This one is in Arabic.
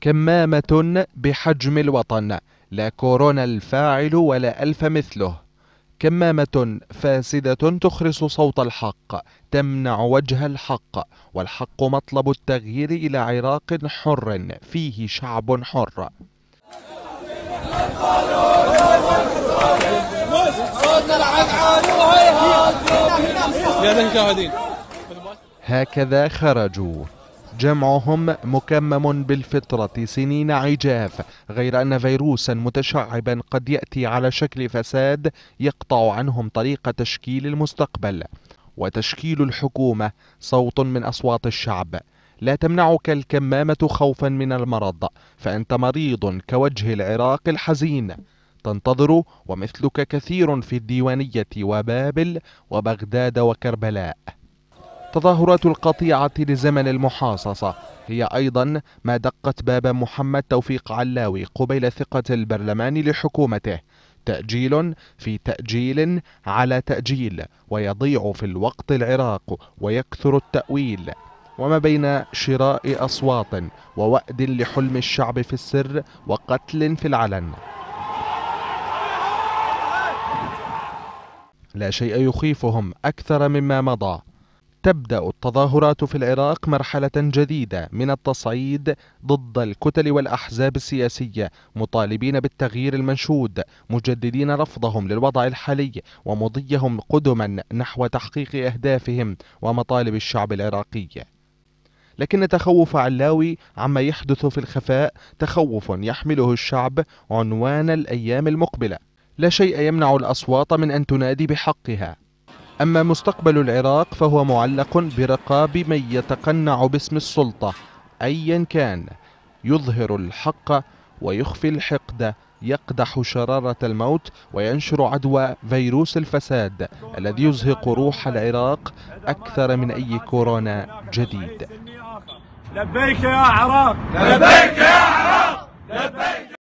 كمامة بحجم الوطن لا كورونا الفاعل ولا ألف مثله كمامة فاسدة تخرس صوت الحق تمنع وجه الحق والحق مطلب التغيير إلى عراق حر فيه شعب حر هكذا خرجوا جمعهم مكمم بالفطرة سنين عجاف غير أن فيروسا متشعبا قد يأتي على شكل فساد يقطع عنهم طريق تشكيل المستقبل وتشكيل الحكومة صوت من أصوات الشعب لا تمنعك الكمامة خوفا من المرض فأنت مريض كوجه العراق الحزين تنتظر ومثلك كثير في الديوانية وبابل وبغداد وكربلاء تظاهرات القطيعة لزمن المحاصصة هي أيضا ما دقت باب محمد توفيق علاوي قبيل ثقة البرلمان لحكومته تأجيل في تأجيل على تأجيل ويضيع في الوقت العراق ويكثر التأويل وما بين شراء أصوات ووأد لحلم الشعب في السر وقتل في العلن لا شيء يخيفهم أكثر مما مضى تبدأ التظاهرات في العراق مرحلة جديدة من التصعيد ضد الكتل والأحزاب السياسية مطالبين بالتغيير المنشود مجددين رفضهم للوضع الحالي ومضيهم قدما نحو تحقيق أهدافهم ومطالب الشعب العراقي لكن تخوف علاوي عما يحدث في الخفاء تخوف يحمله الشعب عنوان الأيام المقبلة لا شيء يمنع الأصوات من أن تنادي بحقها أما مستقبل العراق فهو معلق برقاب من يتقنع باسم السلطة أيا كان يظهر الحق ويخفي الحقد يقدح شرارة الموت وينشر عدوى فيروس الفساد الذي يزهق روح العراق أكثر من أي كورونا جديد لبيك يا عراق لبيك يا عراق لبيك